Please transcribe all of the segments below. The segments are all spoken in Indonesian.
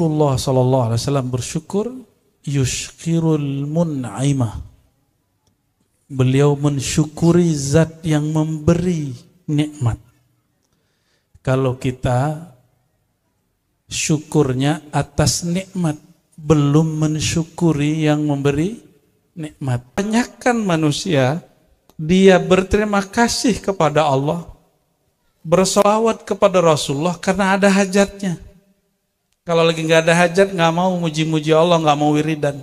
Rasulullah sallallahu alaihi wasallam bersyukur yushkirul mun'imah. Beliau mensyukuri zat yang memberi nikmat. Kalau kita syukurnya atas nikmat, belum mensyukuri yang memberi nikmat. Banyakkan manusia dia berterima kasih kepada Allah, bersolawat kepada Rasulullah karena ada hajatnya. Kalau lagi nggak ada hajat, nggak mau muji-muji Allah, nggak mau wiridan.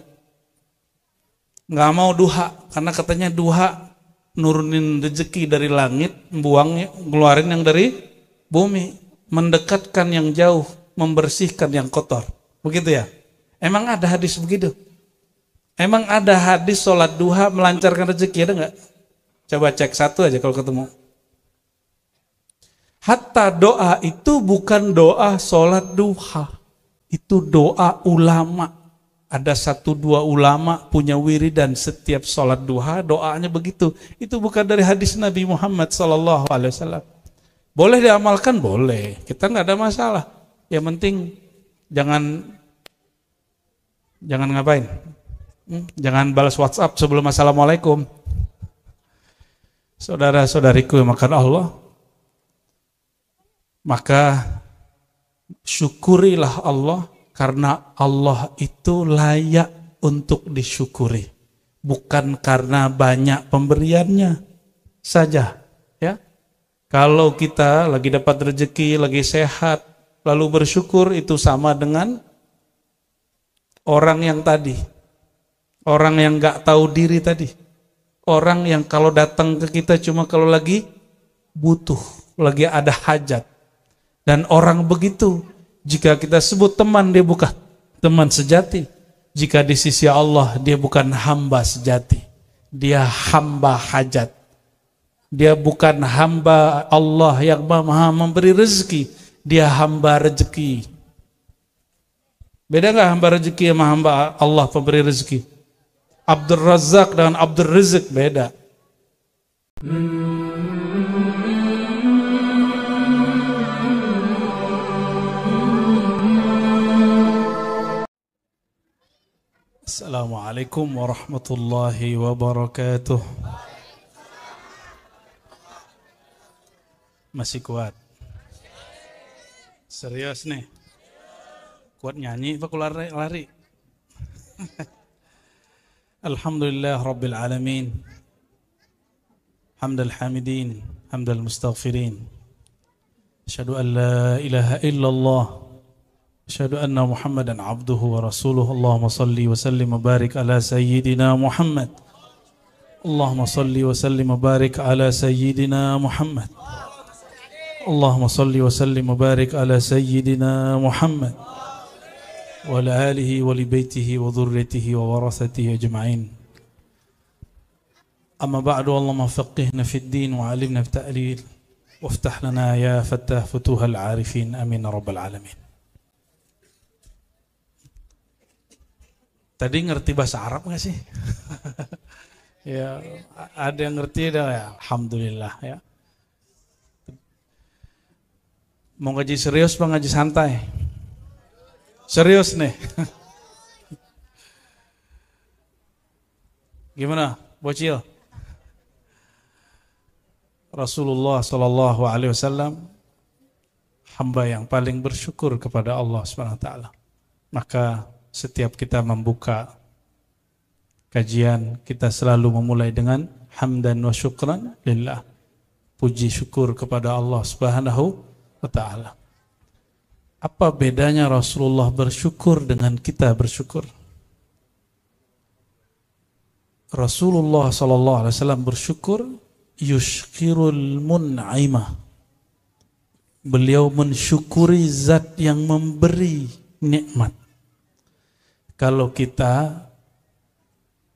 Nggak mau duha, karena katanya duha nurunin rezeki dari langit, buangnya, ngeluarin yang dari bumi, mendekatkan yang jauh, membersihkan yang kotor. Begitu ya? Emang ada hadis begitu? Emang ada hadis sholat duha melancarkan rezeki, ada nggak? Coba cek satu aja kalau ketemu. Hatta doa itu bukan doa sholat duha. Itu doa ulama. Ada satu dua ulama punya wiri dan setiap sholat duha doanya begitu. Itu bukan dari hadis Nabi Muhammad saw Boleh diamalkan boleh, kita nggak ada masalah. Yang penting jangan jangan ngapain, hmm? jangan balas WhatsApp sebelum assalamualaikum. Saudara-saudariku yang makan Allah, maka syukurilah Allah karena Allah itu layak untuk disyukuri bukan karena banyak pemberiannya saja ya kalau kita lagi dapat rezeki lagi sehat lalu bersyukur itu sama dengan orang yang tadi orang yang nggak tahu diri tadi orang yang kalau datang ke kita cuma kalau lagi butuh lagi ada hajat dan orang begitu jika kita sebut teman, dia bukan teman sejati. Jika di sisi Allah, dia bukan hamba sejati. Dia hamba hajat. Dia bukan hamba Allah yang maha memberi rezeki. Dia hamba rezeki. Beda nggak hamba rezeki sama hamba Allah pemberi rezeki? Abdul Razak dengan Abdul Rizik beda. Hmm. السلام عليكم ورحمة الله وبركاته Masih kuat Serius nih Kuat nyanyi apa lari? lari? Alhamdulillah Rabbil Alamin Hamdal Hamidin Hamdal Mustaghfirin Asyadu an la ilaha illallah أشهد أن محمدا عبده ورسوله اللهم صل وسلم وبارك على سيدنا محمد اللهم صل وسلم وبارك على سيدنا محمد اللهم صل وسلم وبارك على سيدنا محمد وعلى آله ولبيته وذريته وورثته أجمعين أما بعد اللهم فقهنا في الدين وعلمنا التأليل وافتح لنا يا فتاه فتوه العارفين أمين رب العالمين Tadi ngerti bahasa Arab nggak sih? ya, ada yang ngerti dah ya. Alhamdulillah ya. Mau ngaji serius bang ngaji santai? Serius nih. Gimana, bocil? Rasulullah Shallallahu Alaihi Wasallam hamba yang paling bersyukur kepada Allah Subhanahu Wa Taala. Maka setiap kita membuka kajian kita selalu memulai dengan hamdan wa syukran lillah. Puji syukur kepada Allah Subhanahu wa taala. Apa bedanya Rasulullah bersyukur dengan kita bersyukur? Rasulullah sallallahu alaihi wasallam bersyukur yushkirul mun'imah. Beliau mensyukuri zat yang memberi nikmat kalau kita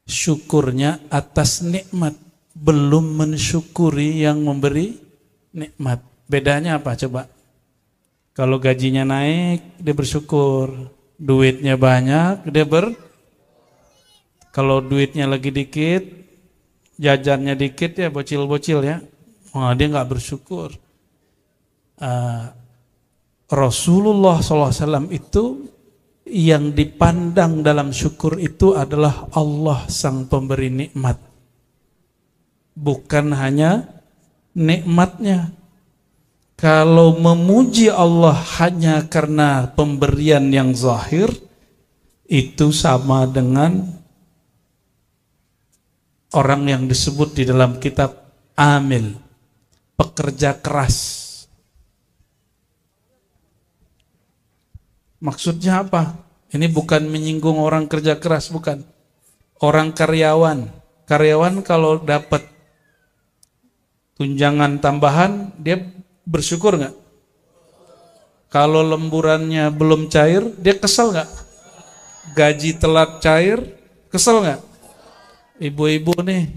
syukurnya atas nikmat belum mensyukuri yang memberi nikmat. Bedanya apa coba? Kalau gajinya naik dia bersyukur, duitnya banyak dia ber kalau duitnya lagi dikit, jajannya dikit ya bocil-bocil ya. Wah, dia nggak bersyukur. Uh, Rasulullah SAW itu yang dipandang dalam syukur itu adalah Allah sang pemberi nikmat. Bukan hanya nikmatnya. Kalau memuji Allah hanya karena pemberian yang zahir, itu sama dengan orang yang disebut di dalam kitab amil, pekerja keras Maksudnya apa? Ini bukan menyinggung orang kerja keras, bukan. Orang karyawan. Karyawan kalau dapat tunjangan tambahan, dia bersyukur nggak? Kalau lemburannya belum cair, dia kesel nggak? Gaji telat cair, kesel nggak? Ibu-ibu nih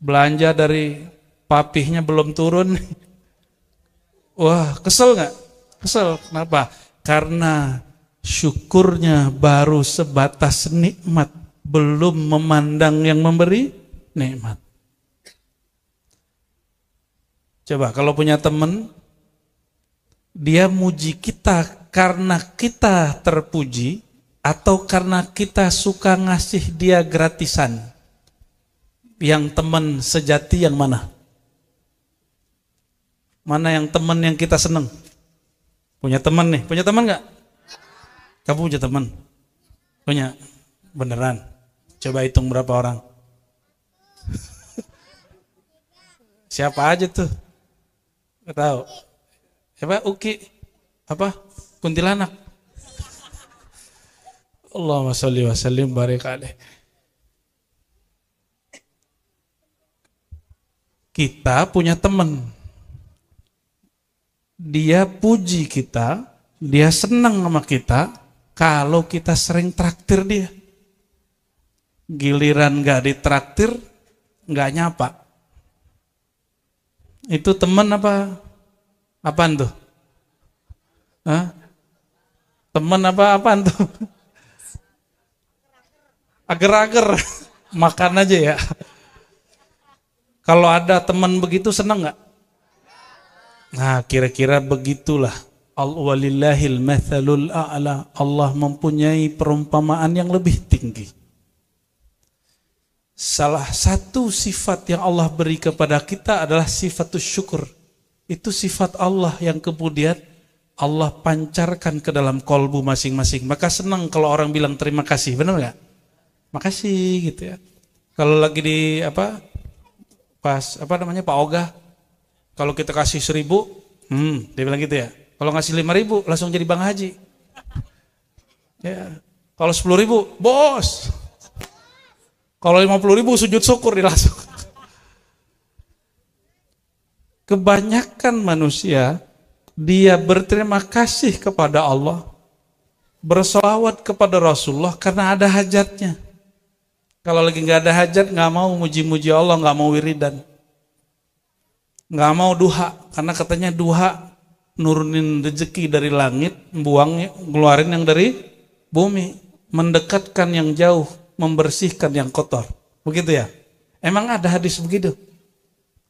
belanja dari papihnya belum turun. Wah, kesel nggak? Kesel. Kenapa? Karena syukurnya baru sebatas nikmat, belum memandang yang memberi nikmat. Coba kalau punya teman, dia muji kita karena kita terpuji atau karena kita suka ngasih dia gratisan. Yang teman sejati yang mana? Mana yang teman yang kita seneng? Punya teman nih, punya teman nggak? Kamu punya teman? Punya? Beneran? Coba hitung berapa orang. Siapa aja tuh? Gak tahu. Siapa? Uki. Apa? Kuntilanak. Allahumma masya wa sallim barik alaih. Kita punya teman. Dia puji kita, dia senang sama kita, kalau kita sering traktir dia, giliran gak ditraktir, gak nyapa. Itu teman apa? Apaan tuh? Hah? Temen apa apaan tuh? Ager-ager, makan aja ya. Kalau ada teman begitu seneng gak? Nah, kira-kira begitulah Walillahil mathalul a'la. Allah mempunyai perumpamaan yang lebih tinggi. Salah satu sifat yang Allah beri kepada kita adalah sifat syukur. Itu sifat Allah yang kemudian Allah pancarkan ke dalam kolbu masing-masing. Maka senang kalau orang bilang terima kasih, benar nggak? Makasih gitu ya. Kalau lagi di apa pas apa namanya Pak Oga, kalau kita kasih seribu, hmm, dia bilang gitu ya kalau ngasih lima ribu, langsung jadi Bang Haji. Ya. Kalau sepuluh ribu, bos. Kalau lima puluh ribu, sujud syukur di langsung. Kebanyakan manusia, dia berterima kasih kepada Allah, bersolawat kepada Rasulullah karena ada hajatnya. Kalau lagi nggak ada hajat, nggak mau muji-muji Allah, nggak mau wiridan. Nggak mau duha, karena katanya duha nurunin rezeki dari langit, buang ngeluarin yang dari bumi, mendekatkan yang jauh, membersihkan yang kotor. Begitu ya? Emang ada hadis begitu?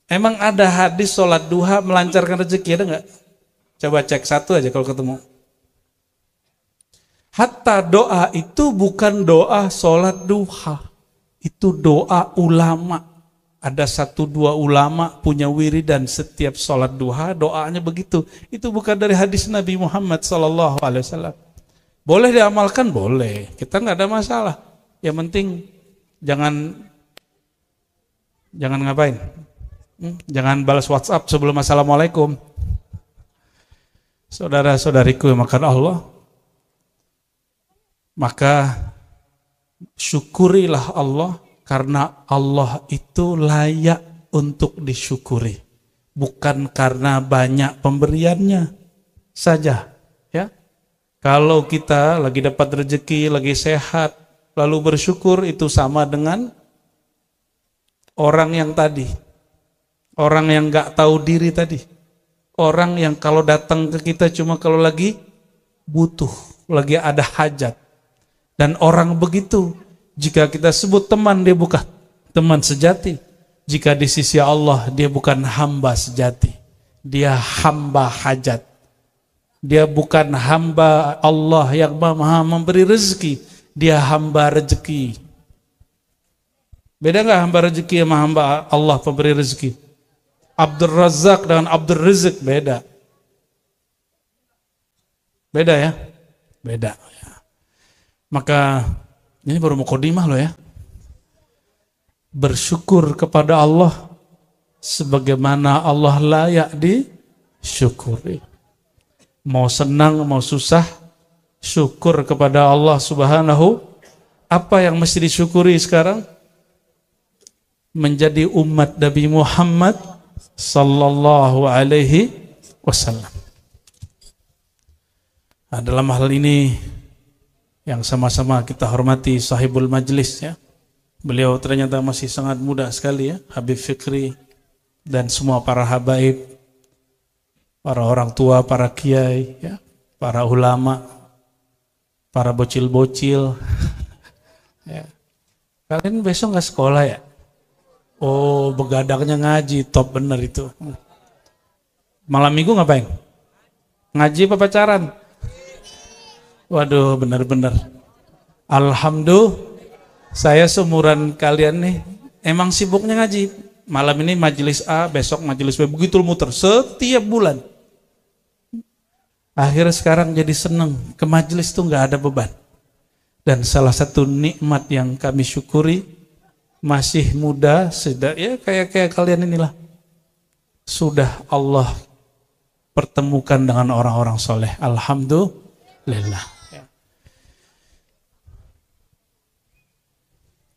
Emang ada hadis sholat duha melancarkan rezeki ada nggak? Coba cek satu aja kalau ketemu. Hatta doa itu bukan doa sholat duha. Itu doa ulama ada satu dua ulama punya wiri dan setiap sholat duha doanya begitu itu bukan dari hadis Nabi Muhammad SAW. boleh diamalkan boleh kita nggak ada masalah yang penting jangan jangan ngapain hmm? jangan balas WhatsApp sebelum assalamualaikum saudara-saudariku yang makan Allah maka syukurilah Allah karena Allah itu layak untuk disyukuri. Bukan karena banyak pemberiannya saja. ya. Kalau kita lagi dapat rezeki, lagi sehat, lalu bersyukur itu sama dengan orang yang tadi. Orang yang gak tahu diri tadi. Orang yang kalau datang ke kita cuma kalau lagi butuh, lagi ada hajat. Dan orang begitu jika kita sebut teman, dia bukan teman sejati. Jika di sisi Allah, dia bukan hamba sejati. Dia hamba hajat. Dia bukan hamba Allah yang maha memberi rezeki. Dia hamba rezeki. Beda nggak hamba rezeki sama hamba Allah pemberi rezeki? Abdul Razak dengan Abdul Rizik beda. Beda ya? Beda. Ya. Maka ini baru mukodimah loh ya. Bersyukur kepada Allah sebagaimana Allah layak disyukuri. Mau senang, mau susah, syukur kepada Allah subhanahu. Apa yang mesti disyukuri sekarang? Menjadi umat Nabi Muhammad sallallahu alaihi wasallam. Nah, dalam hal ini yang sama-sama kita hormati sahibul majlis ya. Beliau ternyata masih sangat muda sekali ya, Habib Fikri dan semua para habaib, para orang tua, para kiai ya, para ulama, para bocil-bocil. ya. Kalian besok nggak sekolah ya? Oh, begadangnya ngaji, top bener itu. Malam minggu ngapain? Ngaji apa pacaran? Waduh, benar-benar. Alhamdulillah, saya seumuran kalian nih, emang sibuknya ngaji. Malam ini majelis A, besok majelis B, begitu muter setiap bulan. Akhirnya sekarang jadi seneng, ke majelis tuh nggak ada beban. Dan salah satu nikmat yang kami syukuri, masih muda, sedang ya kayak kayak kalian inilah. Sudah Allah pertemukan dengan orang-orang soleh. Alhamdulillah.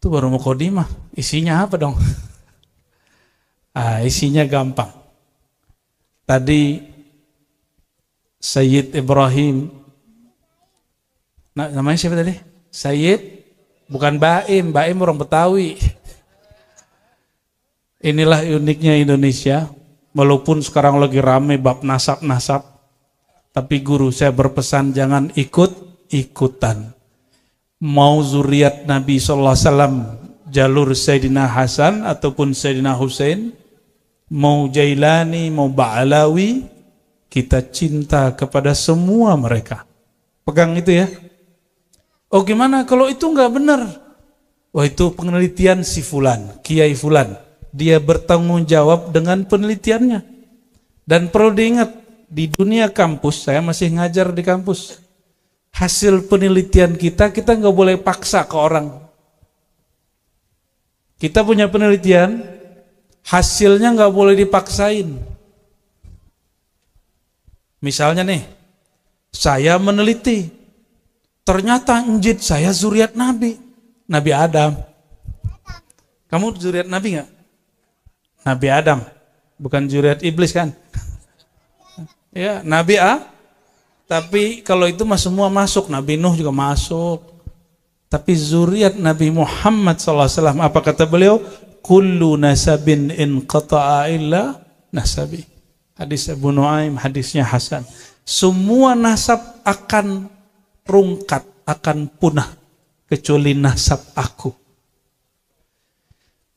Itu baru mukodimah. Isinya apa dong? ah, isinya gampang. Tadi Sayyid Ibrahim nah, namanya siapa tadi? Sayyid bukan Baim, Baim orang Betawi. Inilah uniknya Indonesia, walaupun sekarang lagi rame bab nasab-nasab, tapi guru saya berpesan jangan ikut-ikutan mau zuriat Nabi sallallahu alaihi wasallam jalur Sayyidina Hasan ataupun Sayyidina Hussein mau Jailani mau Ba'alawi kita cinta kepada semua mereka pegang itu ya oh gimana kalau itu nggak benar wah oh, itu penelitian si Fulan Kiai Fulan dia bertanggung jawab dengan penelitiannya dan perlu diingat di dunia kampus saya masih ngajar di kampus hasil penelitian kita, kita nggak boleh paksa ke orang. Kita punya penelitian, hasilnya nggak boleh dipaksain. Misalnya nih, saya meneliti, ternyata injit saya zuriat Nabi, Nabi Adam. Kamu zuriat Nabi nggak? Nabi Adam, bukan zuriat iblis kan? ya, Nabi A, tapi kalau itu mas semua masuk, Nabi Nuh juga masuk. Tapi zuriat Nabi Muhammad SAW, apa kata beliau? Kullu nasabin in qata'a illa nasabi. Hadis Abu Nuaim, hadisnya Hasan. Semua nasab akan rungkat, akan punah. Kecuali nasab aku.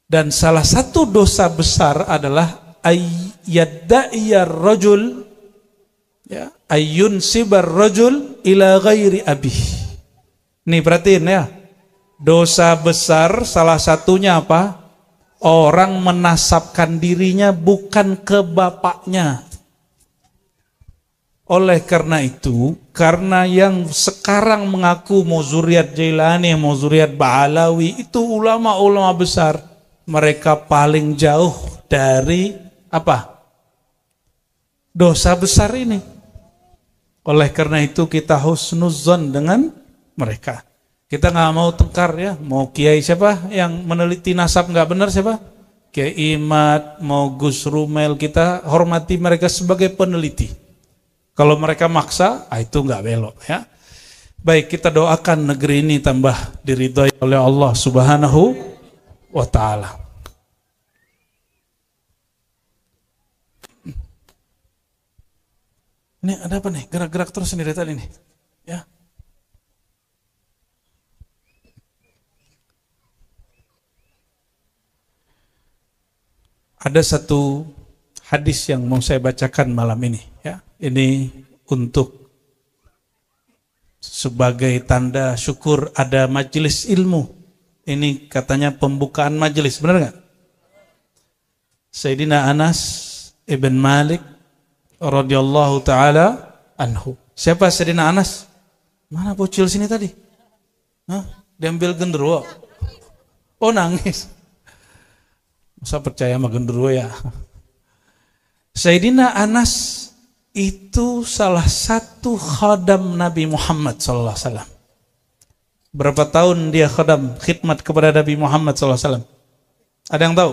Dan salah satu dosa besar adalah ayyadda'iya rajul Ya, ayun sibar rojul ila ghairi abih. Nih perhatiin ya. Dosa besar salah satunya apa? Orang menasabkan dirinya bukan ke bapaknya. Oleh karena itu, karena yang sekarang mengaku mau zuriat Jailani, mau zuriat Ba'alawi, itu ulama-ulama besar. Mereka paling jauh dari apa? Dosa besar ini. Oleh karena itu kita husnuzon dengan mereka. Kita nggak mau tengkar ya, mau kiai siapa yang meneliti nasab nggak benar siapa? Kiai Imad, mau Gus Rumel, kita hormati mereka sebagai peneliti. Kalau mereka maksa, ah, itu nggak belok ya. Baik, kita doakan negeri ini tambah diridhoi oleh Allah Subhanahu wa taala. Ini ada apa nih? Gerak-gerak terus sendiri tadi nih. Ya. Ada satu hadis yang mau saya bacakan malam ini ya. Ini untuk sebagai tanda syukur ada majelis ilmu. Ini katanya pembukaan majelis, benar nggak? Sayyidina Anas ibn Malik radhiyallahu taala anhu. Siapa Sayyidina Anas? Mana bocil sini tadi? Hah? Diambil genderuwo. Oh nangis. Masa percaya sama genderuwo ya? Sayyidina Anas itu salah satu khadam Nabi Muhammad sallallahu alaihi wasallam. Berapa tahun dia khadam khidmat kepada Nabi Muhammad sallallahu alaihi wasallam? Ada yang tahu?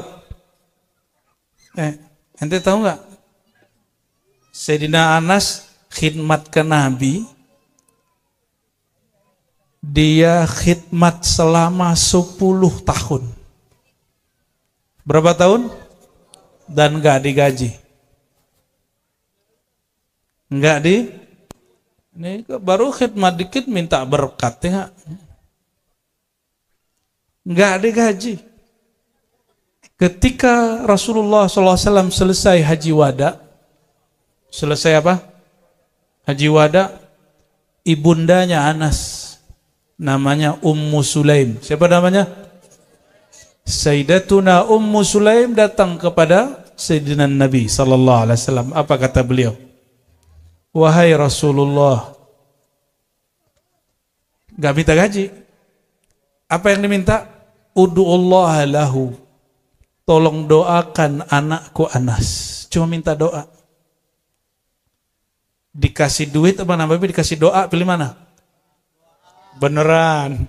Eh, ente tahu nggak Sayyidina Anas khidmat ke Nabi, dia khidmat selama 10 tahun. Berapa tahun? Dan gak digaji. gak di ini baru khidmat dikit minta berkat ya. gak digaji. Ketika Rasulullah SAW selesai haji wada, selesai apa? Haji Wada, ibundanya Anas, namanya Ummu Sulaim. Siapa namanya? Sayyidatuna Ummu Sulaim datang kepada Sayyidina Nabi sallallahu alaihi wasallam. Apa kata beliau? Wahai Rasulullah, gak minta gaji. Apa yang diminta? Udu'ullah lahu. Tolong doakan anakku Anas. Cuma minta doa. Dikasih duit apa nama dikasih doa pilih mana? Beneran.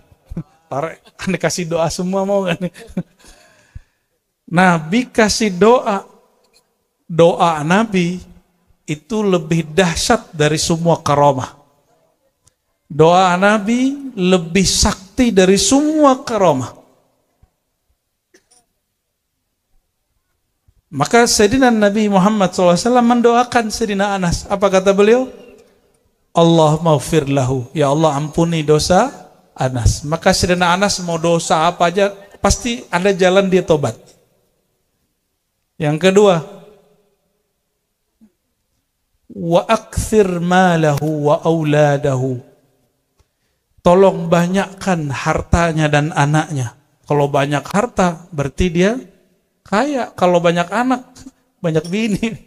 Pare, kan kasih doa semua mau kan? Nabi kasih doa. Doa Nabi itu lebih dahsyat dari semua karomah. Doa Nabi lebih sakti dari semua karomah. Maka Sayyidina Nabi Muhammad SAW mendoakan Sayyidina Anas. Apa kata beliau? Allah maufir lahu. Ya Allah ampuni dosa Anas. Maka Sayyidina Anas mau dosa apa aja, pasti ada jalan dia tobat. Yang kedua, wa akthir malahu wa auladahu. Tolong banyakkan hartanya dan anaknya. Kalau banyak harta, berarti dia Kaya kalau banyak anak, banyak bini.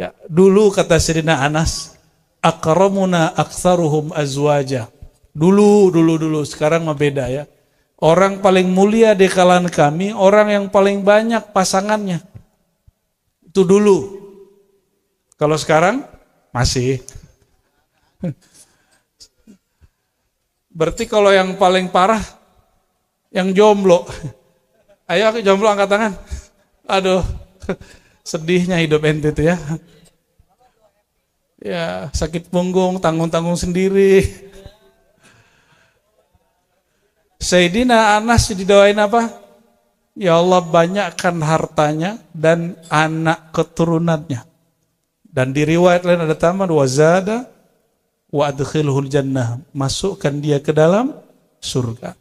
ya, dulu kata Sirina Anas, akramuna aksaruhum azwaja. Dulu, dulu, dulu. Sekarang mah beda ya. Orang paling mulia di kalangan kami, orang yang paling banyak pasangannya. Itu dulu. Kalau sekarang, masih. Berarti kalau yang paling parah, yang jomblo. Ayo aku jomblo angkat tangan. Aduh, sedihnya hidup ente itu ya. Ya, sakit punggung, tanggung-tanggung sendiri. Sayyidina Anas didoain apa? Ya Allah banyakkan hartanya dan anak keturunannya. Dan di riwayat lain ada tambahan wazada wa adkhilhul jannah. Masukkan dia ke dalam surga.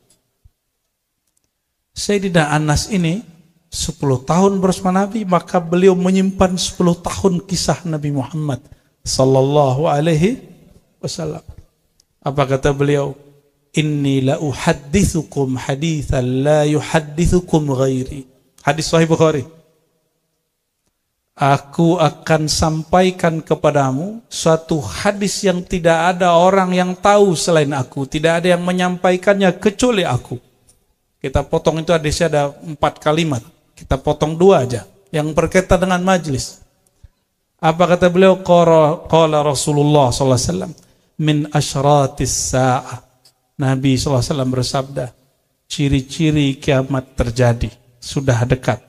Sayyidina Anas ini 10 tahun bersama Nabi maka beliau menyimpan 10 tahun kisah Nabi Muhammad sallallahu alaihi wasallam. Apa kata beliau? Inni la uhaddithukum hadithan la yuhaddithukum ghairi. Hadis Sahih Bukhari. Aku akan sampaikan kepadamu suatu hadis yang tidak ada orang yang tahu selain aku. Tidak ada yang menyampaikannya kecuali aku. Kita potong itu hadisnya ada empat kalimat. Kita potong dua aja. Yang berkaitan dengan majlis. Apa kata beliau? Qala Rasulullah SAW. Min ashratis sa'ah. Nabi SAW bersabda. Ciri-ciri kiamat terjadi. Sudah dekat.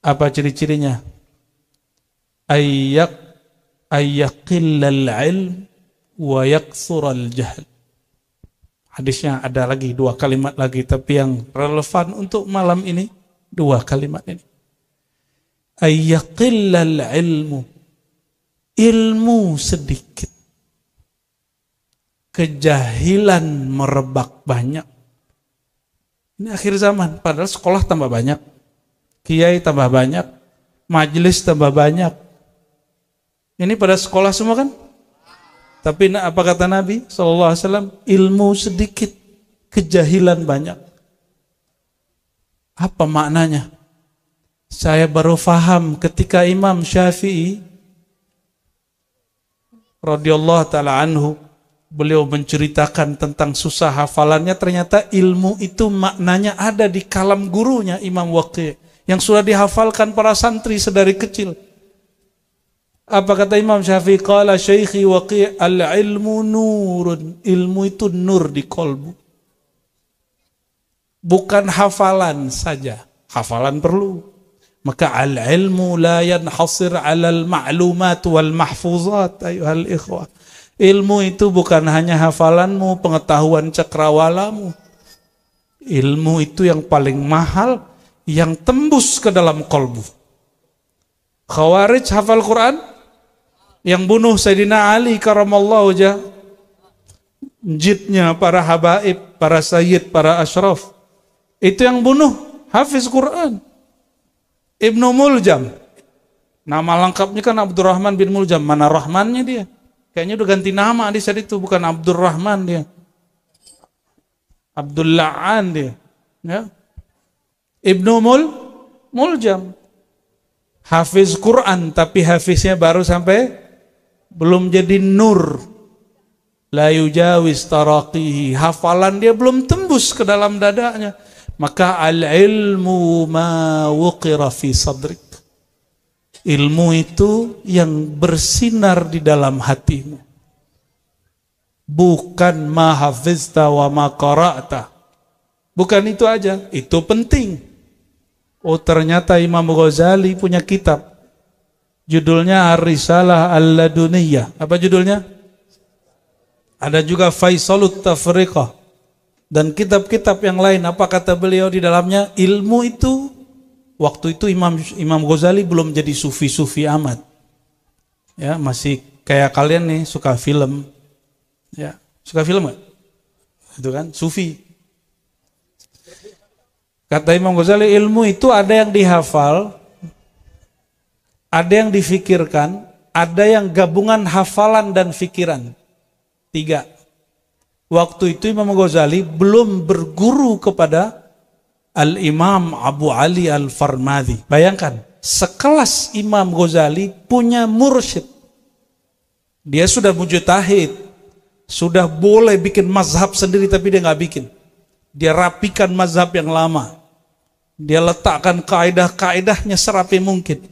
Apa ciri-cirinya? Ayyak ayyakillal ilm wa yaksural jahil Hadisnya ada lagi dua kalimat lagi, tapi yang relevan untuk malam ini dua kalimat ini. Ayyaqillal ilmu. Ilmu sedikit. Kejahilan merebak banyak. Ini akhir zaman, padahal sekolah tambah banyak. Kiai tambah banyak. Majelis tambah banyak. Ini pada sekolah semua kan? Tapi nak apa kata Nabi Sallallahu Ilmu sedikit, kejahilan banyak. Apa maknanya? Saya baru faham ketika Imam Syafi'i radhiyallahu taala anhu beliau menceritakan tentang susah hafalannya ternyata ilmu itu maknanya ada di kalam gurunya Imam Waqi yang sudah dihafalkan para santri sedari kecil apa kata Imam Syafi'i? Qala syaikhi waqi' al-ilmu nurun. Ilmu itu nur di kolbu. Bukan hafalan saja. Hafalan perlu. Maka al-ilmu la yanhasir alal ma'lumat wal mahfuzat ayuhal ikhwah. Ilmu itu bukan hanya hafalanmu, pengetahuan cakrawalamu. Ilmu itu yang paling mahal, yang tembus ke dalam kolbu. Khawarij hafal Quran, yang bunuh Sayyidina Ali karamallahu ja jidnya para habaib, para sayyid, para ashraf. Itu yang bunuh hafiz Quran. Ibnu Muljam. Nama lengkapnya kan Abdurrahman bin Muljam. Mana Rahmannya dia? Kayaknya udah ganti nama di saat itu bukan Abdurrahman dia. Abdullahan dia. Ya. Ibnu Mul Muljam. Hafiz Quran tapi hafiznya baru sampai belum jadi nur la yujawis taraqihi hafalan dia belum tembus ke dalam dadanya maka al ilmu ma wuqira fi sadrik ilmu itu yang bersinar di dalam hatimu bukan ma hafizta wa ma qara'ta bukan itu aja itu penting oh ternyata Imam Ghazali punya kitab Judulnya Ar-Risalah Al-Laduniyah. Apa judulnya? Ada juga Faisalut Tafriqah. Dan kitab-kitab yang lain, apa kata beliau di dalamnya? Ilmu itu, waktu itu Imam, Imam Ghazali belum jadi sufi-sufi amat. Ya, masih kayak kalian nih suka film. Ya, suka film gak? Itu kan, sufi. Kata Imam Ghazali, ilmu itu ada yang dihafal, ada yang difikirkan, ada yang gabungan hafalan dan fikiran. Tiga. Waktu itu Imam Ghazali belum berguru kepada Al-Imam Abu Ali al Farmadi. Bayangkan, sekelas Imam Ghazali punya mursyid. Dia sudah mujtahid, sudah boleh bikin mazhab sendiri tapi dia nggak bikin. Dia rapikan mazhab yang lama. Dia letakkan kaedah-kaedahnya serapi mungkin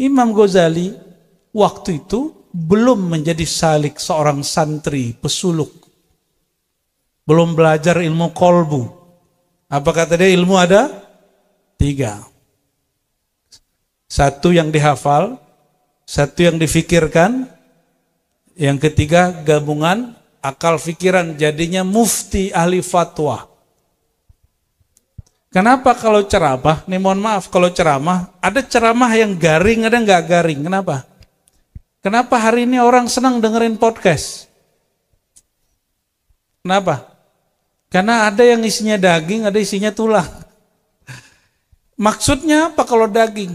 Imam Ghazali waktu itu belum menjadi salik seorang santri pesuluk. Belum belajar ilmu kolbu. Apa kata dia ilmu ada? Tiga. Satu yang dihafal, satu yang difikirkan, yang ketiga gabungan akal fikiran jadinya mufti ahli fatwa. Kenapa kalau ceramah, nih mohon maaf kalau ceramah, ada ceramah yang garing, ada yang gak garing. Kenapa? Kenapa hari ini orang senang dengerin podcast? Kenapa? Karena ada yang isinya daging, ada isinya tulang. Maksudnya apa kalau daging?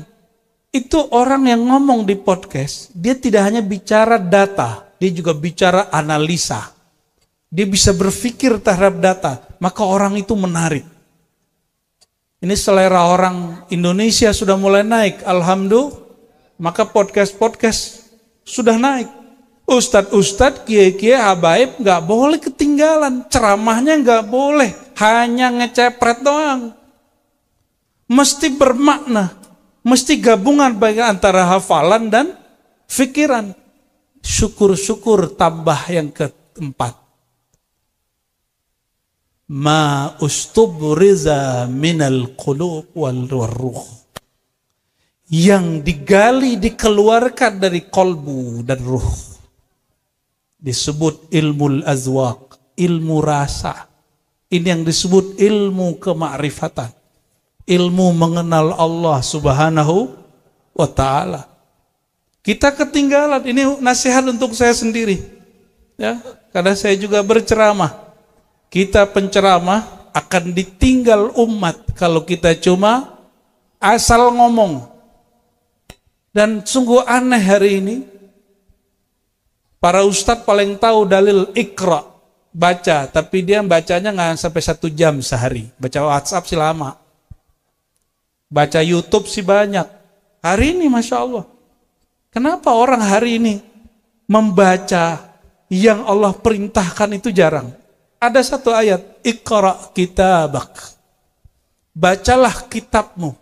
Itu orang yang ngomong di podcast, dia tidak hanya bicara data, dia juga bicara analisa. Dia bisa berpikir terhadap data, maka orang itu menarik. Ini selera orang Indonesia sudah mulai naik, alhamdulillah. Maka podcast-podcast sudah naik. Ustadz-ustadz, kiai-kiai, habaib nggak boleh ketinggalan. Ceramahnya nggak boleh, hanya ngecepret doang. Mesti bermakna, mesti gabungan baik antara hafalan dan fikiran. Syukur-syukur tambah yang keempat ma ustubriza minal qulub wal ruh yang digali dikeluarkan dari kolbu dan ruh disebut ilmu azwaq ilmu rasa ini yang disebut ilmu kemakrifatan ilmu mengenal Allah subhanahu wa ta'ala kita ketinggalan ini nasihat untuk saya sendiri ya karena saya juga berceramah kita penceramah akan ditinggal umat kalau kita cuma asal ngomong. Dan sungguh aneh hari ini, para ustadz paling tahu dalil ikra, baca, tapi dia bacanya nggak sampai satu jam sehari. Baca WhatsApp sih lama. Baca YouTube sih banyak. Hari ini Masya Allah. Kenapa orang hari ini membaca yang Allah perintahkan itu jarang? Ada satu ayat, Iqra kitabak. Bacalah kitabmu.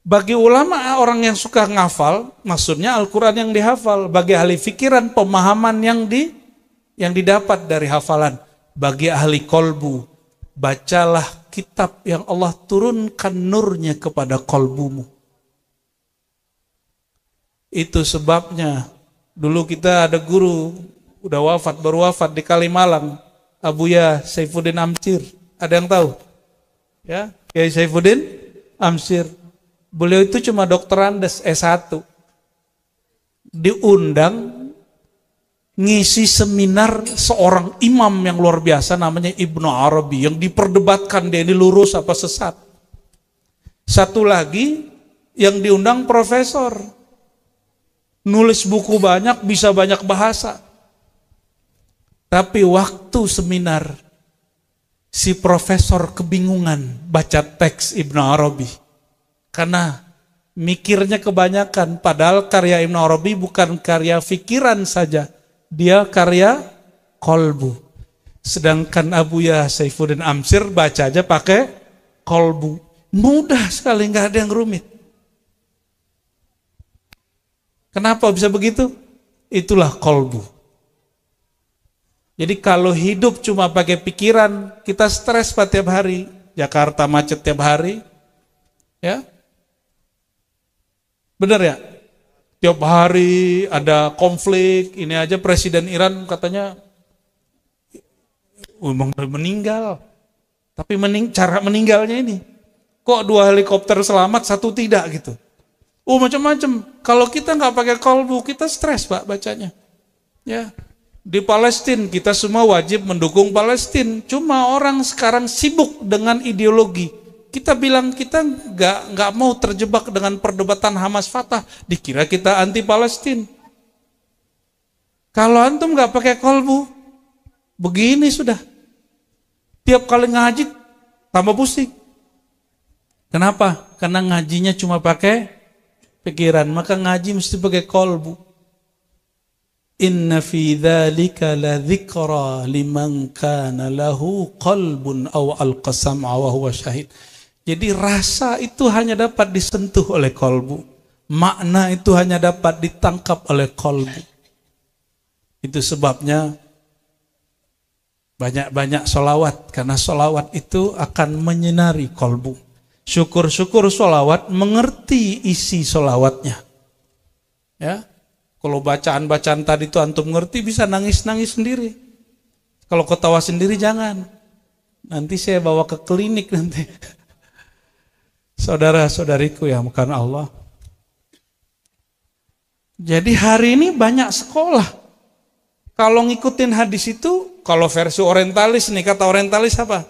Bagi ulama orang yang suka ngafal, maksudnya Al-Quran yang dihafal. Bagi ahli fikiran pemahaman yang di yang didapat dari hafalan. Bagi ahli kolbu, bacalah kitab yang Allah turunkan nurnya kepada kolbumu. Itu sebabnya dulu kita ada guru, udah wafat, baru wafat di Kalimalang Abuya Saifuddin Amsir. Ada yang tahu? Ya, Kiai Saifuddin Amsir. Beliau itu cuma dokteran S1. Diundang ngisi seminar seorang imam yang luar biasa namanya Ibnu Arabi yang diperdebatkan dia ini lurus apa sesat. Satu lagi yang diundang profesor. Nulis buku banyak, bisa banyak bahasa. Tapi waktu seminar, si profesor kebingungan baca teks Ibn Arabi. Karena mikirnya kebanyakan, padahal karya Ibn Arabi bukan karya fikiran saja. Dia karya kolbu. Sedangkan Abu Ya Saifuddin Amsir baca aja pakai kolbu. Mudah sekali, nggak ada yang rumit. Kenapa bisa begitu? Itulah kolbu. Jadi kalau hidup cuma pakai pikiran, kita stres pak tiap hari. Jakarta macet tiap hari. Ya. Benar ya? Tiap hari ada konflik, ini aja presiden Iran katanya memang oh, meninggal. Tapi mening, cara meninggalnya ini. Kok dua helikopter selamat, satu tidak gitu. Oh macam-macam. Kalau kita nggak pakai kolbu, kita stres pak bacanya. Ya, di Palestina kita semua wajib mendukung Palestina. Cuma orang sekarang sibuk dengan ideologi. Kita bilang kita nggak nggak mau terjebak dengan perdebatan Hamas Fatah. Dikira kita anti Palestina. Kalau antum nggak pakai kolbu, begini sudah. Tiap kali ngaji tambah pusing. Kenapa? Karena ngajinya cuma pakai pikiran. Maka ngaji mesti pakai kolbu. Inna fi dhalika la dhikra liman kana lahu qalbun aw alqasam'a wa huwa syahid. Jadi rasa itu hanya dapat disentuh oleh kolbu. Makna itu hanya dapat ditangkap oleh kolbu. Itu sebabnya banyak-banyak solawat. Karena solawat itu akan menyinari kolbu. Syukur-syukur solawat mengerti isi solawatnya. Ya, kalau bacaan-bacaan tadi itu antum ngerti bisa nangis-nangis sendiri. Kalau ketawa sendiri jangan. Nanti saya bawa ke klinik nanti. Saudara-saudariku ya bukan Allah. Jadi hari ini banyak sekolah. Kalau ngikutin hadis itu, kalau versi orientalis nih, kata orientalis apa?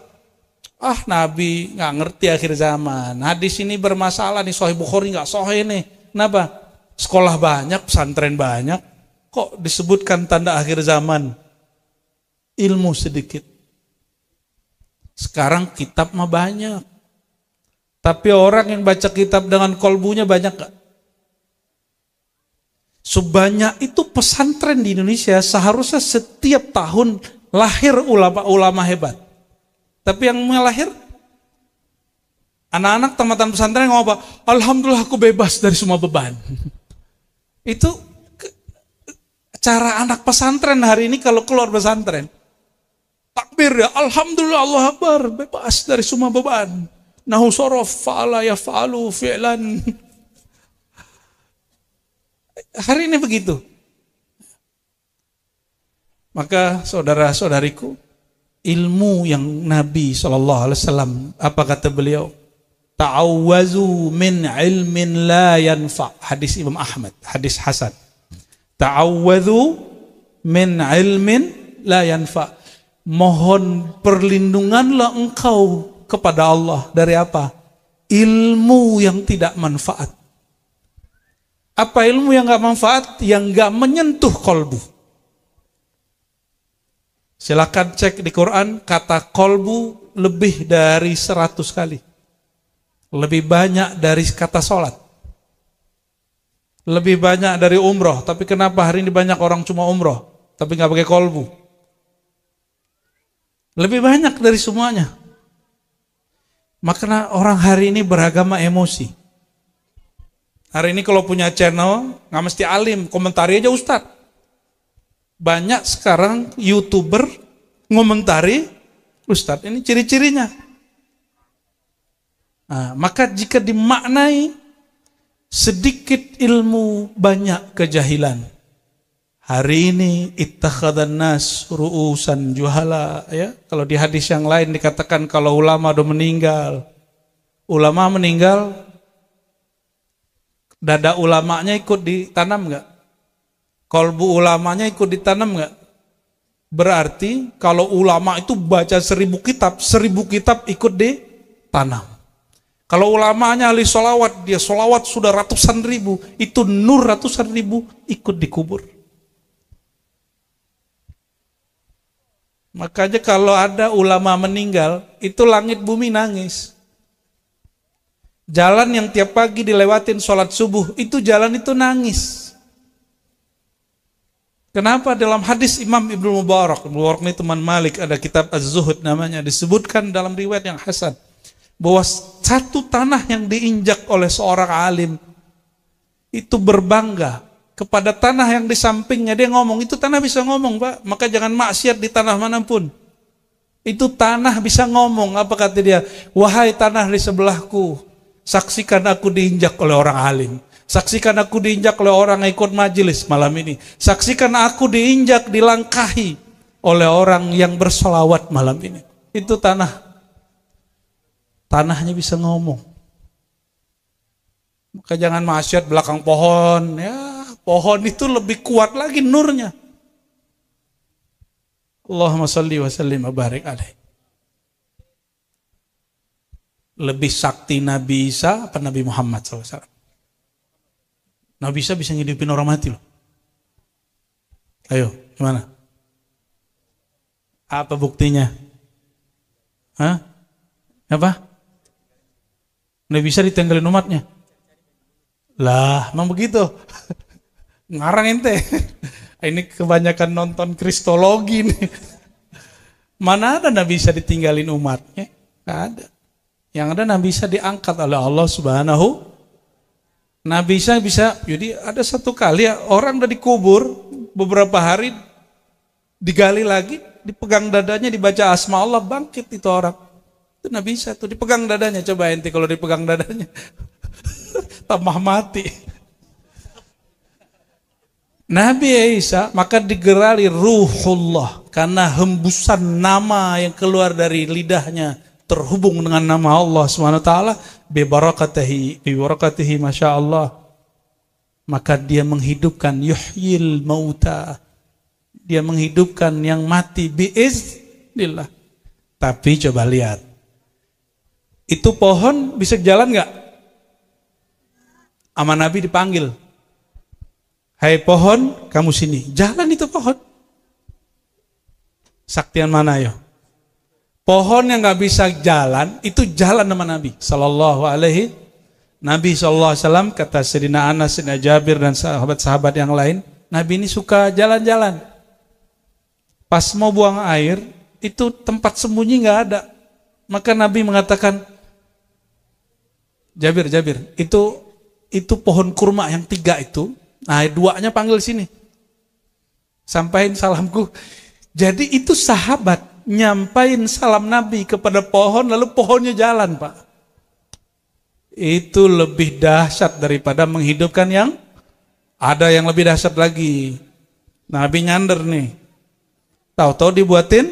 Ah Nabi nggak ngerti akhir zaman. Hadis ini bermasalah nih, Sahih Bukhari nggak Sahih nih. Kenapa? Sekolah banyak, pesantren banyak. Kok disebutkan tanda akhir zaman? Ilmu sedikit. Sekarang kitab mah banyak. Tapi orang yang baca kitab dengan kolbunya banyak gak? Sebanyak itu pesantren di Indonesia seharusnya setiap tahun lahir ulama-ulama hebat. Tapi yang melahir anak-anak tamatan pesantren ngomong apa? Alhamdulillah aku bebas dari semua beban. Itu cara anak pesantren hari ini kalau keluar pesantren. Takbir ya, Alhamdulillah Allah Akbar, bebas dari semua beban. Nahu sorof fa'ala ya fa'alu fi'lan. Hari ini begitu. Maka saudara-saudariku, ilmu yang Nabi saw apa kata beliau Ta'awwazu min ilmin la yanfa. Hadis Imam Ahmad, hadis Hasan. Ta'awwazu min ilmin la yanfa. Mohon perlindunganlah engkau kepada Allah dari apa? Ilmu yang tidak manfaat. Apa ilmu yang gak manfaat? Yang gak menyentuh kolbu. Silahkan cek di Quran kata kolbu lebih dari 100 kali. Lebih banyak dari kata sholat. Lebih banyak dari umroh. Tapi kenapa hari ini banyak orang cuma umroh, tapi nggak pakai kolbu? Lebih banyak dari semuanya. Makanya orang hari ini beragama emosi. Hari ini kalau punya channel, nggak mesti alim, komentari aja Ustad. Banyak sekarang YouTuber ngomentari Ustadz, ini ciri-cirinya. Nah, maka jika dimaknai sedikit ilmu banyak kejahilan. Hari ini ittakhadhan nas ru'usan juhala ya. Kalau di hadis yang lain dikatakan kalau ulama udah meninggal. Ulama meninggal dada ulamanya ikut ditanam enggak? Kolbu ulamanya ikut ditanam enggak? Berarti kalau ulama itu baca seribu kitab, seribu kitab ikut ditanam. Kalau ulamanya ahli solawat, dia solawat sudah ratusan ribu. Itu nur ratusan ribu ikut dikubur. Makanya kalau ada ulama meninggal, itu langit bumi nangis. Jalan yang tiap pagi dilewatin sholat subuh, itu jalan itu nangis. Kenapa dalam hadis Imam Ibnu Mubarak, Mubarak ini teman Malik, ada kitab Az-Zuhud namanya, disebutkan dalam riwayat yang hasan bahwa satu tanah yang diinjak oleh seorang alim itu berbangga kepada tanah yang di sampingnya dia ngomong itu tanah bisa ngomong pak maka jangan maksiat di tanah manapun itu tanah bisa ngomong apa kata dia wahai tanah di sebelahku saksikan aku diinjak oleh orang alim saksikan aku diinjak oleh orang yang ikut majelis malam ini saksikan aku diinjak dilangkahi oleh orang yang bersolawat malam ini itu tanah tanahnya bisa ngomong. Maka jangan maksiat belakang pohon. Ya, pohon itu lebih kuat lagi nurnya. Allahumma salli wa sallim alaih. Lebih sakti Nabi Isa apa Nabi Muhammad SAW? Nabi Isa bisa ngidupin orang mati loh. Ayo, gimana? Apa buktinya? Hah? Apa? Nabi bisa ditinggalin umatnya. Lah, memang begitu. Ngarang ente. Ini kebanyakan nonton kristologi nih. Mana ada Nabi bisa ditinggalin umatnya? Gak ada. Yang ada Nabi bisa diangkat oleh Allah Subhanahu. Nabi bisa bisa. Jadi ada satu kali ya, orang udah dikubur beberapa hari digali lagi, dipegang dadanya, dibaca asma Allah bangkit itu orang. Itu nggak bisa tuh dipegang dadanya. Coba ente kalau dipegang dadanya tambah mati. Nabi Isa maka digerali ruhullah karena hembusan nama yang keluar dari lidahnya terhubung dengan nama Allah swt bebarakatihi bebarakatihi masya Allah maka dia menghidupkan yuhyil mauta dia menghidupkan yang mati biiznillah tapi coba lihat itu pohon bisa jalan nggak? Aman Nabi dipanggil. Hai hey, pohon, kamu sini. Jalan itu pohon. Saktian mana yo? Pohon yang nggak bisa jalan itu jalan nama Nabi. Sallallahu alaihi Nabi Shallallahu Alaihi kata Serina Anas, Sedina Jabir dan sahabat-sahabat yang lain, Nabi ini suka jalan-jalan. Pas mau buang air, itu tempat sembunyi nggak ada. Maka Nabi mengatakan, Jabir, Jabir, itu itu pohon kurma yang tiga itu. Nah, duanya panggil sini. Sampaikan salamku. Jadi itu sahabat nyampain salam Nabi kepada pohon lalu pohonnya jalan, Pak. Itu lebih dahsyat daripada menghidupkan yang ada yang lebih dahsyat lagi. Nabi nyander nih. Tahu-tahu dibuatin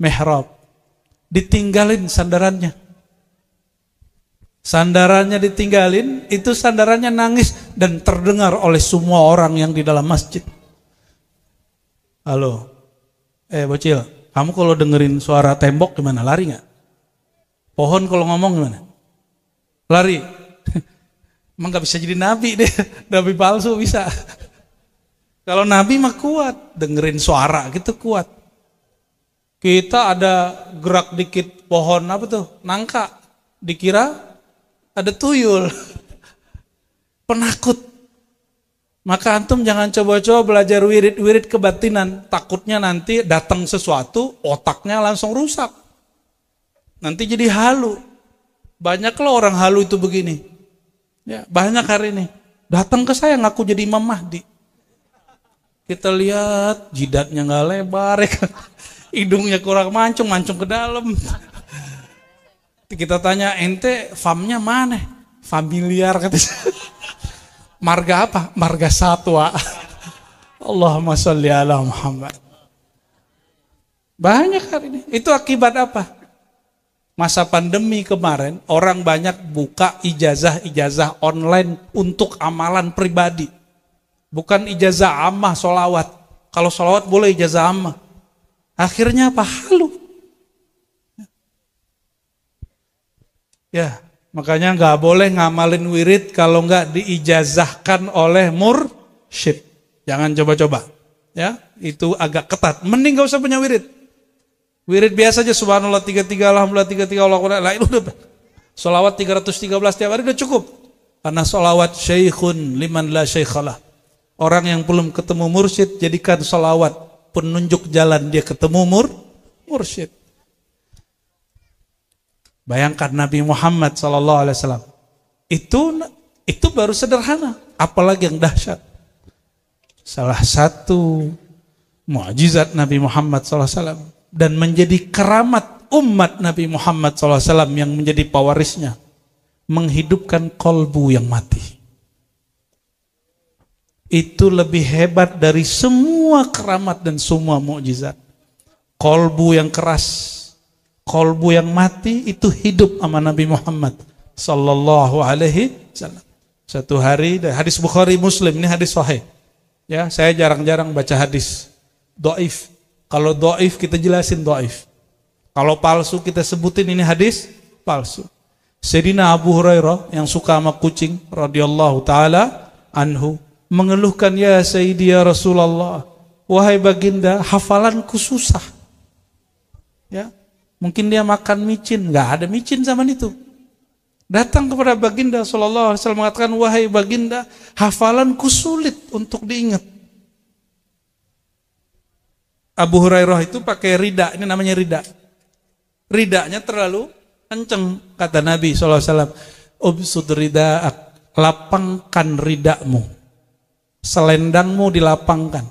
mihrab. Ditinggalin sandarannya. Sandarannya ditinggalin, itu sandarannya nangis dan terdengar oleh semua orang yang di dalam masjid. Halo, eh bocil, kamu kalau dengerin suara tembok gimana? Lari nggak? Pohon kalau ngomong gimana? Lari. Emang gak bisa jadi nabi deh, nabi palsu bisa. kalau nabi mah kuat, dengerin suara gitu kuat. Kita ada gerak dikit pohon apa tuh? Nangka. Dikira ada tuyul. Penakut. Maka antum jangan coba-coba belajar wirid-wirid kebatinan. Takutnya nanti datang sesuatu, otaknya langsung rusak. Nanti jadi halu. Banyak loh orang halu itu begini. Ya, banyak hari ini. Datang ke saya ngaku jadi Imam Mahdi. Kita lihat jidatnya nggak lebar, ya. Kan? hidungnya kurang mancung, mancung ke dalam. Kita tanya ente famnya mana? Familiar katanya. Marga apa? Marga satwa. Allahumma sholli ala Muhammad. Banyak hari ini. Itu akibat apa? Masa pandemi kemarin, orang banyak buka ijazah-ijazah online untuk amalan pribadi. Bukan ijazah amah solawat. Kalau solawat boleh ijazah amah. Akhirnya apa? Halu. Ya, makanya nggak boleh ngamalin wirid kalau nggak diijazahkan oleh mursyid. Jangan coba-coba. Ya, itu agak ketat. Mending gak usah punya wirid. Wirid biasa aja subhanallah 33, alhamdulillah 33, Allah Quran, lain udah. Solawat 313 tiap hari udah cukup. Karena solawat syaikhun liman la syaikhalah. Orang yang belum ketemu mursyid, jadikan solawat penunjuk jalan dia ketemu mur, mursyid. Bayangkan Nabi Muhammad Sallallahu Alaihi Wasallam itu itu baru sederhana, apalagi yang dahsyat. Salah satu mukjizat Nabi Muhammad SAW dan menjadi keramat umat Nabi Muhammad SAW yang menjadi pewarisnya menghidupkan kolbu yang mati itu lebih hebat dari semua keramat dan semua mukjizat kolbu yang keras kolbu yang mati itu hidup sama Nabi Muhammad sallallahu alaihi wasallam. Satu hari hadis Bukhari Muslim ini hadis sahih. Ya, saya jarang-jarang baca hadis doif. Kalau doif kita jelasin doif. Kalau palsu kita sebutin ini hadis palsu. Sedina Abu Hurairah yang suka sama kucing radhiyallahu taala anhu mengeluhkan ya Sayyidi ya Rasulullah wahai baginda hafalanku susah. Ya, Mungkin dia makan micin, nggak ada micin zaman itu. Datang kepada baginda Shallallahu Alaihi Wasallam mengatakan, wahai baginda, hafalanku sulit untuk diingat. Abu Hurairah itu pakai rida, ini namanya rida. Ridanya terlalu kenceng, kata Nabi Shallallahu Alaihi Wasallam. Ubsud lapangkan ridamu. Selendangmu dilapangkan.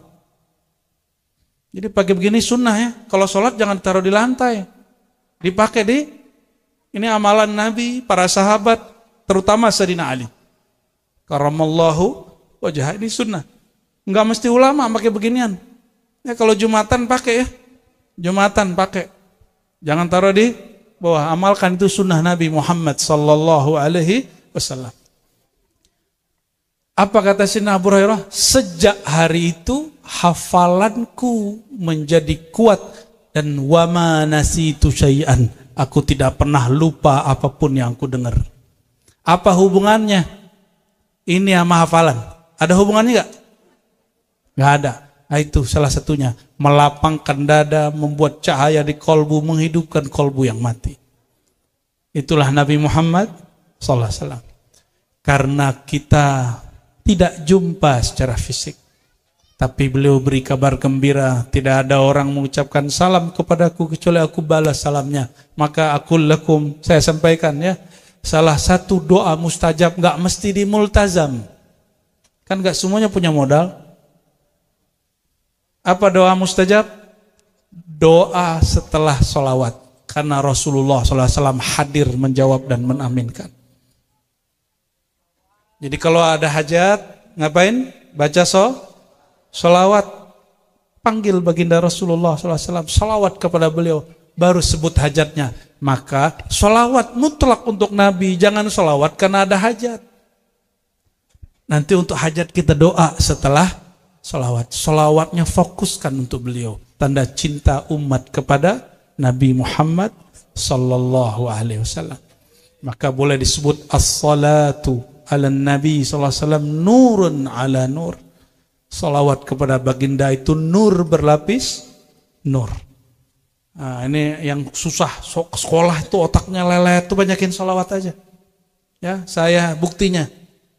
Jadi pakai begini sunnah ya. Kalau sholat jangan taruh di lantai dipakai di ini amalan Nabi, para sahabat, terutama Sayyidina Ali. Karamallahu wajah ini sunnah. Enggak mesti ulama pakai beginian. Ya kalau Jumatan pakai ya. Jumatan pakai. Jangan taruh di bawah. Amalkan itu sunnah Nabi Muhammad sallallahu alaihi wasallam. Apa kata Sina Abu Hurairah? Sejak hari itu hafalanku menjadi kuat dan wama nasitu syai'an. Aku tidak pernah lupa apapun yang aku dengar. Apa hubungannya? Ini sama hafalan. Ada hubungannya nggak? Nggak ada. Nah, itu salah satunya. Melapangkan dada, membuat cahaya di kolbu, menghidupkan kolbu yang mati. Itulah Nabi Muhammad Wasallam Karena kita tidak jumpa secara fisik. Tapi beliau beri kabar gembira, tidak ada orang mengucapkan salam kepadaku kecuali aku balas salamnya. Maka aku lekum. saya sampaikan ya, salah satu doa mustajab nggak mesti di multazam. Kan nggak semuanya punya modal. Apa doa mustajab? Doa setelah solawat. Karena Rasulullah SAW hadir menjawab dan menaminkan. Jadi kalau ada hajat, ngapain? Baca so, Salawat, panggil baginda Rasulullah SAW, salawat kepada beliau, baru sebut hajatnya. Maka salawat mutlak untuk Nabi, jangan salawat karena ada hajat. Nanti untuk hajat kita doa setelah salawat. Salawatnya fokuskan untuk beliau. Tanda cinta umat kepada Nabi Muhammad Sallallahu Maka boleh disebut as-salatu ala nabi sallallahu alaihi nurun ala nur. Salawat kepada baginda itu nur berlapis nur. Nah, ini yang susah sekolah itu otaknya lelet tuh banyakin salawat aja. Ya, saya buktinya.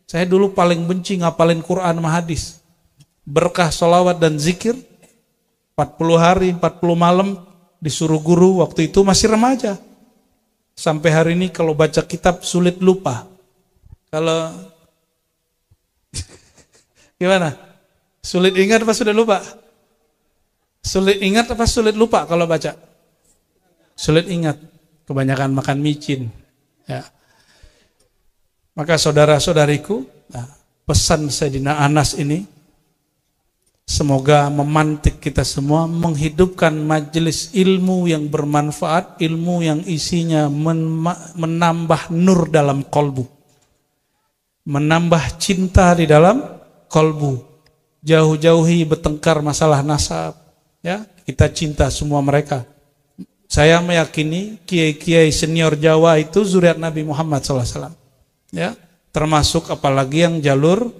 Saya dulu paling benci ngapalin Quran sama hadis. Berkah salawat dan zikir 40 hari, 40 malam disuruh guru waktu itu masih remaja. Sampai hari ini kalau baca kitab sulit lupa. Kalau gimana? Sulit ingat apa sudah lupa? Sulit ingat apa sulit lupa kalau baca? Sulit ingat. Kebanyakan makan micin. Ya. Maka saudara-saudariku, ya, pesan Sayyidina Anas ini semoga memantik kita semua menghidupkan majelis ilmu yang bermanfaat, ilmu yang isinya menambah nur dalam kolbu. Menambah cinta di dalam kolbu jauh-jauhi bertengkar masalah nasab. Ya, kita cinta semua mereka. Saya meyakini kiai-kiai senior Jawa itu zuriat Nabi Muhammad SAW. Ya, termasuk apalagi yang jalur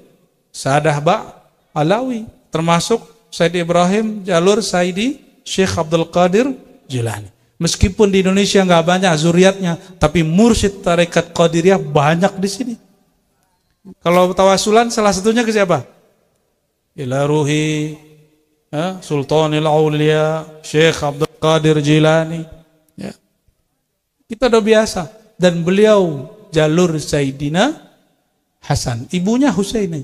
Sadah Ba Alawi, termasuk Said Ibrahim jalur Saidi Syekh Abdul Qadir Jilani. Meskipun di Indonesia nggak banyak zuriatnya, tapi mursyid tarekat Qadiriyah banyak di sini. Kalau tawasulan salah satunya ke siapa? ila ruhi ya, Sultanil Aulia Syekh Abdul Qadir Jilani ya. kita udah biasa dan beliau jalur Sayyidina Hasan ibunya Husaini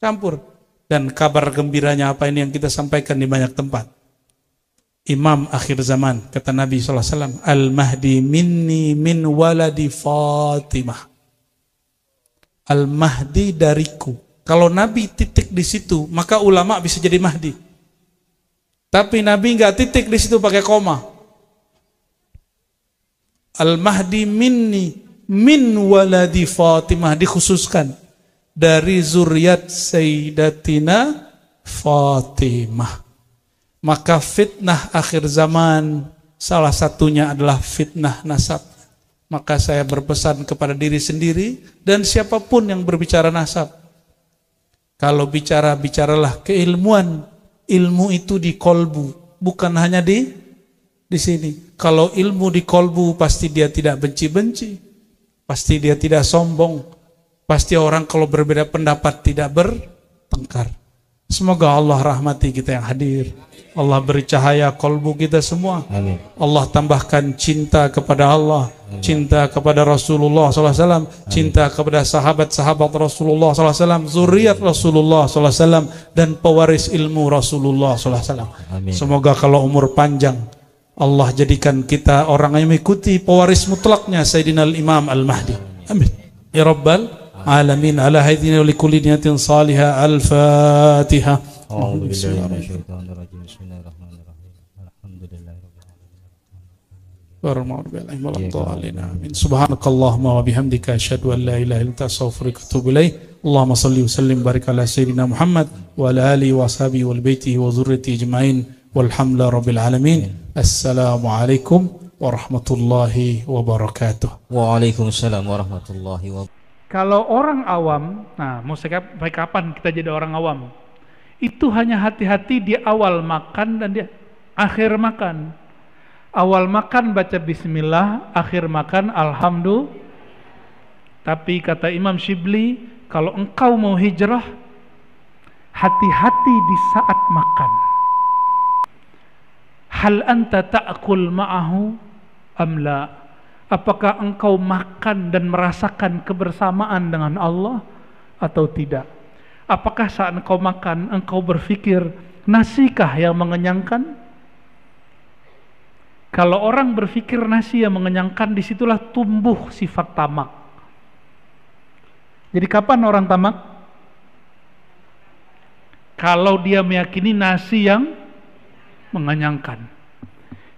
campur dan kabar gembiranya apa ini yang kita sampaikan di banyak tempat Imam akhir zaman kata Nabi SAW Al Mahdi minni min waladi Fatimah Al Mahdi dariku kalau Nabi titik di situ, maka ulama bisa jadi Mahdi. Tapi Nabi nggak titik di situ pakai koma. Al-Mahdi minni min waladi Fatimah dikhususkan dari zuriat Sayyidatina Fatimah. Maka fitnah akhir zaman salah satunya adalah fitnah nasab. Maka saya berpesan kepada diri sendiri dan siapapun yang berbicara nasab kalau bicara, bicaralah keilmuan. Ilmu itu di kolbu, bukan hanya di di sini. Kalau ilmu di kolbu, pasti dia tidak benci-benci. Pasti dia tidak sombong. Pasti orang kalau berbeda pendapat tidak bertengkar. Semoga Allah rahmati kita yang hadir. Allah beri cahaya kolbu kita semua. Amin. Allah tambahkan cinta kepada Allah, Amin. cinta kepada Rasulullah SAW, cinta kepada sahabat-sahabat Rasulullah SAW, zuriat Rasulullah SAW, dan pewaris ilmu Rasulullah SAW. Wasallam. Semoga kalau umur panjang, Allah jadikan kita orang yang mengikuti pewaris mutlaknya Sayyidina Al-Imam Al-Mahdi. Amin. Ya Rabbal Alamin. Ala haidina wa likulli niyatin salihah. Al-Fatihah. Allahumma salli wa sallim barik ala sayyidina Muhammad wa ala alihi wa sahbihi wal baiti wa dhurriyyati ajmain walhamdulillah rabbil alamin assalamu alaikum warahmatullahi wabarakatuh waalaikumsalam warahmatullahi kalau orang awam nah mau sekap kapan kita jadi orang awam itu hanya hati-hati di awal makan dan di akhir makan. Awal makan baca bismillah, akhir makan alhamdulillah. Tapi kata Imam Syibli kalau engkau mau hijrah, hati-hati di saat makan. Hal anta ta'kul ma'ahu amla? Apakah engkau makan dan merasakan kebersamaan dengan Allah atau tidak? Apakah saat engkau makan, engkau berpikir, nasikah yang mengenyangkan? Kalau orang berpikir nasi yang mengenyangkan, disitulah tumbuh sifat tamak. Jadi kapan orang tamak? Kalau dia meyakini nasi yang mengenyangkan.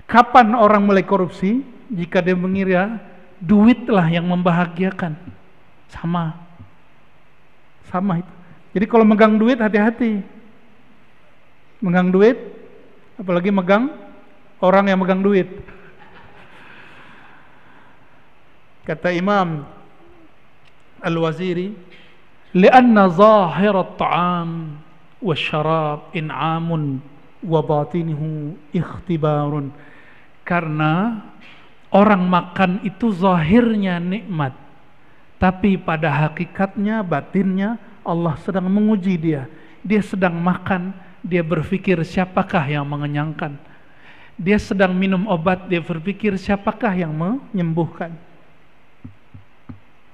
Kapan orang mulai korupsi? Jika dia mengira ya, duitlah yang membahagiakan. Sama. Sama itu. Jadi kalau megang duit hati-hati. Megang duit, apalagi megang orang yang megang duit. Kata Imam Al-Waziri, "Lianna zahir at-ta'am wa syarab in'amun wa batinuhu ikhtibarun." Karena orang makan itu zahirnya nikmat, tapi pada hakikatnya batinnya Allah sedang menguji dia. Dia sedang makan, dia berpikir siapakah yang mengenyangkan. Dia sedang minum obat, dia berpikir siapakah yang menyembuhkan.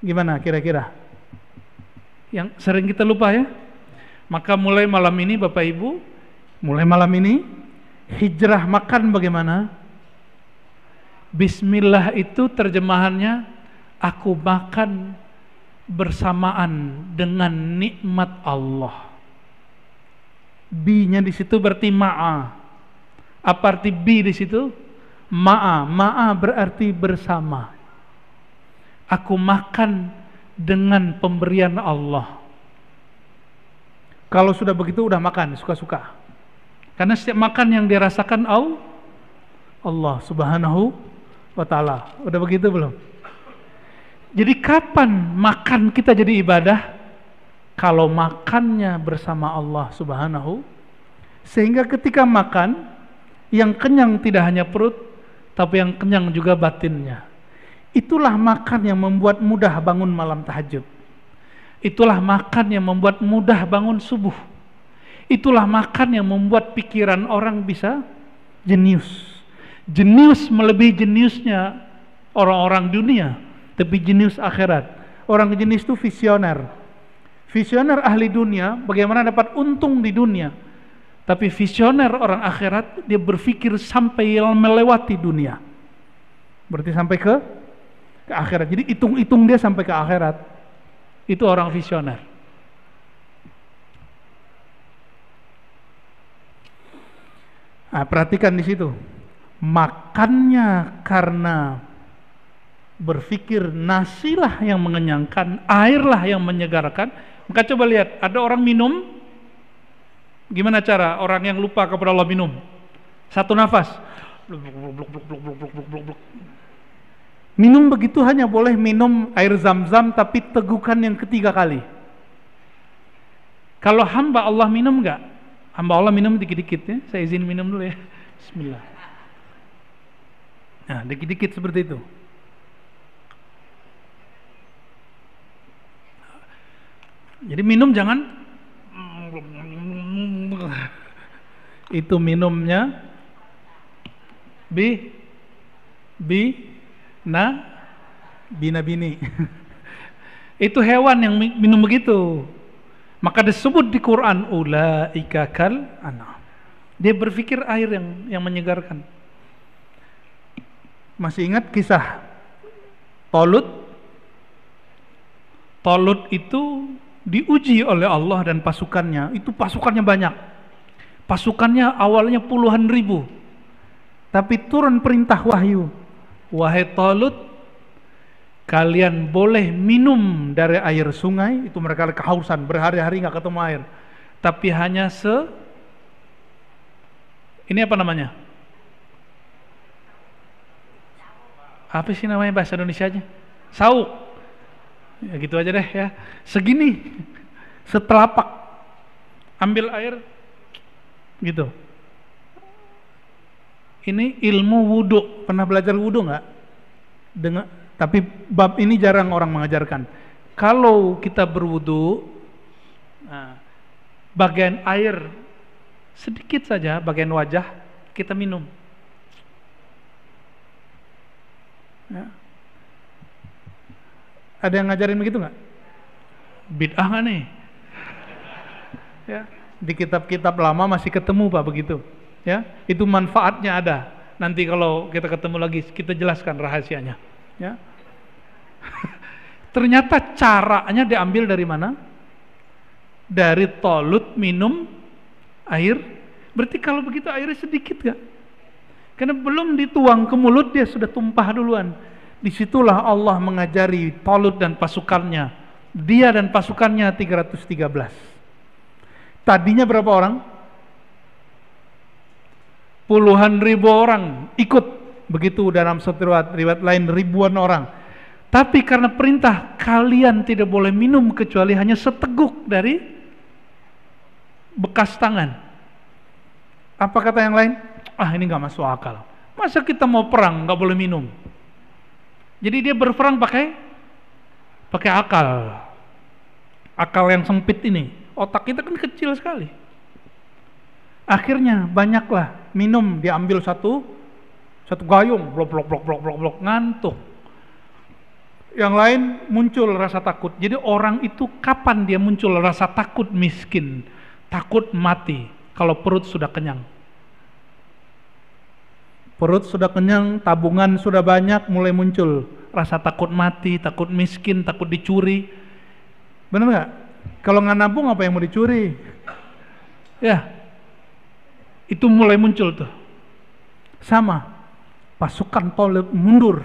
Gimana kira-kira? Yang sering kita lupa ya. Maka mulai malam ini Bapak Ibu, mulai malam ini hijrah makan bagaimana? Bismillah itu terjemahannya aku makan bersamaan dengan nikmat Allah. Bi-nya di situ berarti ma'a. Apa arti bi di situ? Ma'a. Ma'a berarti bersama. Aku makan dengan pemberian Allah. Kalau sudah begitu udah makan suka-suka. Karena setiap makan yang dirasakan Allah subhanahu wa ta'ala. Udah begitu belum? Jadi kapan makan kita jadi ibadah? Kalau makannya bersama Allah Subhanahu sehingga ketika makan yang kenyang tidak hanya perut tapi yang kenyang juga batinnya. Itulah makan yang membuat mudah bangun malam tahajud. Itulah makan yang membuat mudah bangun subuh. Itulah makan yang membuat pikiran orang bisa jenius. Jenius melebihi jeniusnya orang-orang dunia tapi jenius akhirat. Orang jenius itu visioner. Visioner ahli dunia, bagaimana dapat untung di dunia. Tapi visioner orang akhirat, dia berpikir sampai melewati dunia. Berarti sampai ke ke akhirat. Jadi hitung-hitung dia sampai ke akhirat. Itu orang visioner. Nah, perhatikan di situ. Makannya karena berpikir nasilah yang mengenyangkan, airlah yang menyegarkan. Maka coba lihat, ada orang minum, gimana cara orang yang lupa kepada Allah minum? Satu nafas. Minum begitu hanya boleh minum air zam-zam tapi tegukan yang ketiga kali. Kalau hamba Allah minum enggak? Hamba Allah minum dikit-dikit ya. Saya izin minum dulu ya. Bismillah. Nah, dikit-dikit seperti itu. Jadi minum jangan itu minumnya bi bi na bina bini. itu hewan yang minum begitu. Maka disebut di Quran ula kal ana. Dia berpikir air yang yang menyegarkan. Masih ingat kisah Tolut? Tolut itu diuji oleh Allah dan pasukannya. Itu pasukannya banyak. Pasukannya awalnya puluhan ribu. Tapi turun perintah wahyu. Wahai Talut, kalian boleh minum dari air sungai. Itu mereka kehausan, berhari-hari nggak ketemu air. Tapi hanya se... Ini apa namanya? Apa sih namanya bahasa Indonesia aja? Sauk Ya, gitu aja deh ya. Segini, setelapak, ambil air, gitu. Ini ilmu wudhu. Pernah belajar wudhu nggak? Dengan, tapi bab ini jarang orang mengajarkan. Kalau kita berwudhu, nah, bagian air sedikit saja, bagian wajah kita minum. Ya ada yang ngajarin begitu nggak? Bid'ah nggak nih? ya, di kitab-kitab lama masih ketemu Pak begitu. Ya, itu manfaatnya ada. Nanti kalau kita ketemu lagi kita jelaskan rahasianya. Ya. Ternyata caranya diambil dari mana? Dari tolut minum air. Berarti kalau begitu airnya sedikit gak? Karena belum dituang ke mulut dia sudah tumpah duluan Disitulah Allah mengajari Talut dan pasukannya. Dia dan pasukannya 313. Tadinya berapa orang? Puluhan ribu orang ikut. Begitu dalam satu riwayat, lain ribuan orang. Tapi karena perintah kalian tidak boleh minum kecuali hanya seteguk dari bekas tangan. Apa kata yang lain? Ah ini nggak masuk akal. Masa kita mau perang nggak boleh minum? Jadi dia berperang pakai pakai akal. Akal yang sempit ini. Otak kita kan kecil sekali. Akhirnya banyaklah minum diambil satu satu gayung blok blok blok blok blok blok ngantuk. Yang lain muncul rasa takut. Jadi orang itu kapan dia muncul rasa takut miskin, takut mati kalau perut sudah kenyang. Perut sudah kenyang, tabungan sudah banyak, mulai muncul rasa takut mati, takut miskin, takut dicuri. Benar nggak? Kalau nggak nabung apa yang mau dicuri? Ya, itu mulai muncul tuh. Sama, pasukan Paulus mundur.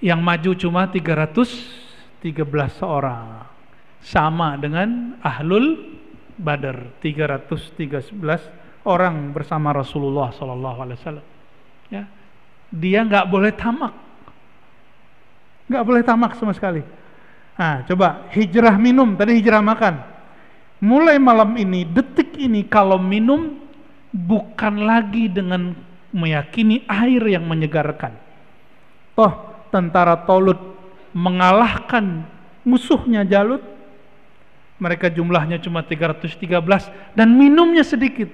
Yang maju cuma 313 orang. Sama dengan Ahlul Badar 313 orang bersama Rasulullah Sallallahu Alaihi Wasallam. Ya, dia nggak boleh tamak, nggak boleh tamak sama sekali. Nah, coba hijrah minum tadi hijrah makan. Mulai malam ini, detik ini kalau minum bukan lagi dengan meyakini air yang menyegarkan. Toh tentara Tolut mengalahkan musuhnya Jalut mereka jumlahnya cuma 313 dan minumnya sedikit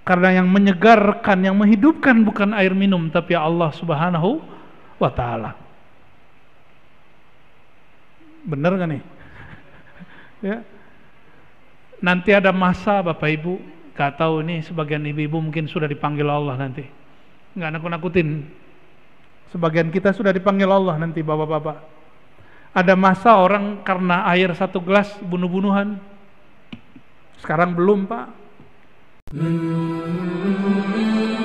karena yang menyegarkan, yang menghidupkan bukan air minum tapi Allah Subhanahu wa taala. Benar gak nih? ya. Nanti ada masa Bapak Ibu, gak tahu nih sebagian ibu-ibu mungkin sudah dipanggil Allah nanti. Nggak nakut-nakutin. Sebagian kita sudah dipanggil Allah nanti Bapak-bapak. Ada masa orang karena air satu gelas bunuh-bunuhan. Sekarang belum Pak, Mm-hmm.